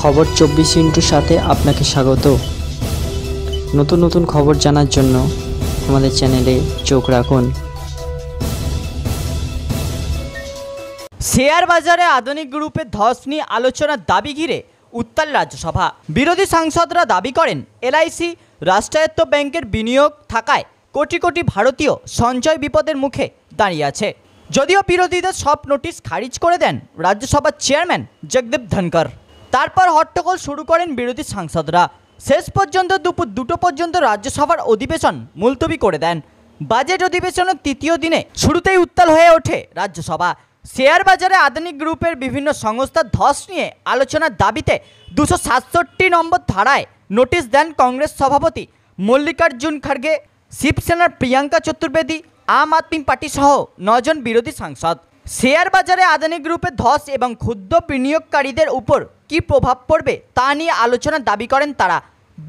খবর চব্বিশ ইন্টুর সাথে আপনাকে স্বাগত নতুন নতুন খবর জানার জন্য আমাদের চ্যানেলে চোখ রাখুন শেয়ার বাজারে আধুনিক গ্রুপের ধস নিয়ে আলোচনার দাবি ঘিরে উত্তাল রাজ্যসভা বিরোধী সাংসদরা দাবি করেন এলআইসি রাষ্ট্রায়ত্ত ব্যাংকের বিনিয়োগ থাকায় কোটি কোটি ভারতীয় সঞ্চয় বিপদের মুখে দাঁড়িয়ে আছে যদিও বিরোধীদের সব নোটিশ খারিজ করে দেন রাজ্যসভার চেয়ারম্যান জগদীপ ধনকর তারপর হট্টগোল শুরু করেন বিরোধী সাংসদরা শেষ পর্যন্ত দুপুর দুটো পর্যন্ত রাজ্যসভার অধিবেশন মুলতবি করে দেন বাজেট অধিবেশনের তৃতীয় দিনে শুরুতেই উত্তাল হয়ে ওঠে রাজ্যসভা শেয়ার বাজারে আদানি গ্রুপের বিভিন্ন সংস্থা ধস নিয়ে আলোচনার দাবিতে দুশো সাতষট্টি নম্বর ধারায় নোটিশ দেন কংগ্রেস সভাপতি মল্লিকার্জুন খার্গে শিবসেনার প্রিয়াঙ্কা চতুর্বেদী আম আদমি পার্টি সহ নজন বিরোধী সাংসদ শেয়ার বাজারে আদানি গ্রুপের ধস এবং ক্ষুদ্র বিনিয়োগকারীদের উপর কি প্রভাব পড়বে তা নিয়ে আলোচনার দাবি করেন তারা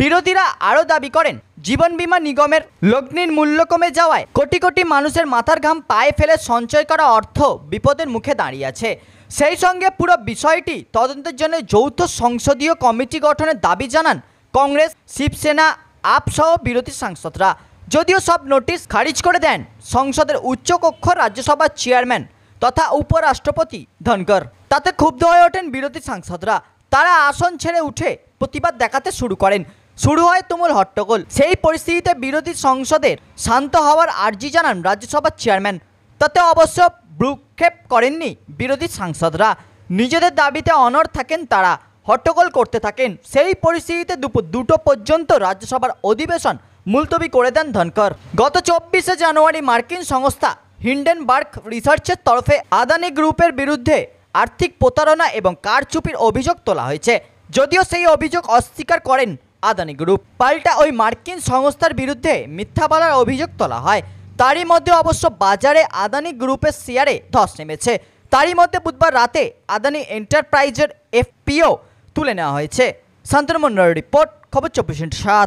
বিরোধীরা আরও দাবি করেন জীবন বিমা নিগমের লগ্নির মূল্য কমে যাওয়ায় কোটি কোটি মানুষের মাথার ঘাম পায়ে ফেলে সঞ্চয় করা অর্থ বিপদের মুখে দাঁড়িয়ে আছে সেই সঙ্গে পুরো বিষয়টি তদন্তের জন্য যৌথ সংসদীয় কমিটি গঠনের দাবি জানান কংগ্রেস শিবসেনা আপসহ বিরোধী সাংসদরা যদিও সব নোটিশ খারিজ করে দেন সংসদের উচ্চকক্ষ রাজ্যসভার চেয়ারম্যান তথা উপরাষ্ট্রপতি ধনকর তাতে ক্ষুব্ধ হয়ে ওঠেন বিরোধী সাংসদরা তারা আসন ছেড়ে উঠে প্রতিবাদ দেখাতে শুরু করেন শুরু হয় তুমুল হট্টগোল সেই পরিস্থিতিতে বিরোধী সংসদের শান্ত হওয়ার আর্জি জানান রাজ্যসভার চেয়ারম্যান তাতে অবশ্য ভ্রুক্ষেপ করেননি বিরোধী সাংসদরা নিজেদের দাবিতে অনড় থাকেন তারা হট্টগোল করতে থাকেন সেই পরিস্থিতিতে দুপুর দুটো পর্যন্ত রাজ্যসভার অধিবেশন মুলতবি করে দেন ধনকর গত চব্বিশে জানুয়ারি মার্কিন সংস্থা হিন্ডেনবার্গ রিসার্চের তরফে আদানি গ্রুপের বিরুদ্ধে আর্থিক প্রতারণা এবং কারচুপির অভিযোগ তোলা হয়েছে যদিও সেই অভিযোগ অস্বীকার করেন আদানি গ্রুপ পাল্টা ওই মার্কিন সংস্থার বিরুদ্ধে মিথ্যা বলার অভিযোগ তোলা হয় তারই মধ্যে অবশ্য বাজারে আদানি গ্রুপের শেয়ারে ধস নেমেছে তারই মধ্যে বুধবার রাতে আদানি এন্টারপ্রাইজের এফপিও তুলে নেওয়া হয়েছে শান্তনু মন্ডল রিপোর্ট খবর চব্বিশ সাত